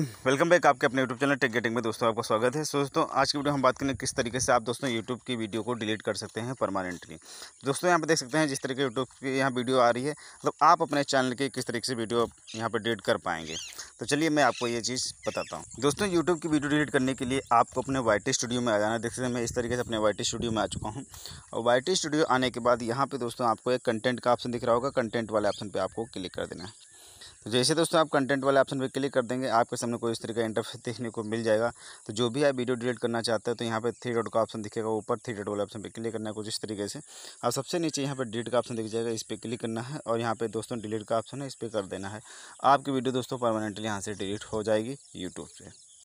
everyone welcome back आपके अपने YouTube channel take getting में दोस्तों आपका स्वागत है सो दोस्तों आज की वीडियो हम बात करेंगे किस तरीके से आप दोस्तों यूट्यूब की वीडियो को डिलीट कर सकते हैं परमानेंटली दोस्तों यहाँ पर देख सकते हैं जिस तरीके यूट्यूब की यहाँ वीडियो आ रही है मतलब तो आप अपने चैनल की किस तरीके से वीडियो यहाँ पर डिलीट कर पाएंगे तो चलिए मैं आपको ये चीज़ बताता हूँ दोस्तों यूट्यूब की वीडियो डिलीट करने के लिए आपको अपने वाई स्टूडियो में आ जाना देख सकते हैं मैं इस तरीके से अपने वाई स्टूडियो में आ चुका हूँ और वाई स्टूडियो आने के बाद यहाँ पर दोस्तों आपको एक कंटेंट का ऑप्शन दिख रहा होगा कंटेंट वाले ऑप्शन पर आपको क्लिक कर देना है तो जैसे दोस्तों आप कंटेंट वाले ऑप्शन पर क्लिक कर देंगे आपके सामने कोई इस तरह का इंटरफेस देखने को मिल जाएगा तो जो भी आप वीडियो डिलीट करना चाहते हैं तो यहाँ पर थ्री डॉट का ऑप्शन दिखेगा ऊपर थ्री डॉट वाले ऑप्शन पर क्लिक करना है कुछ इस तरीके से और सबसे नीचे यहाँ पर डिलीट का ऑप्शन दिख जाएगा इस पर क्लिक करना है और यहाँ पर दोस्तों डिलीट का ऑप्शन है इस पर कर देना है आपकी वीडियो दोस्तों परमानेंटली यहाँ से डिलीट हो जाएगी यूट्यूब से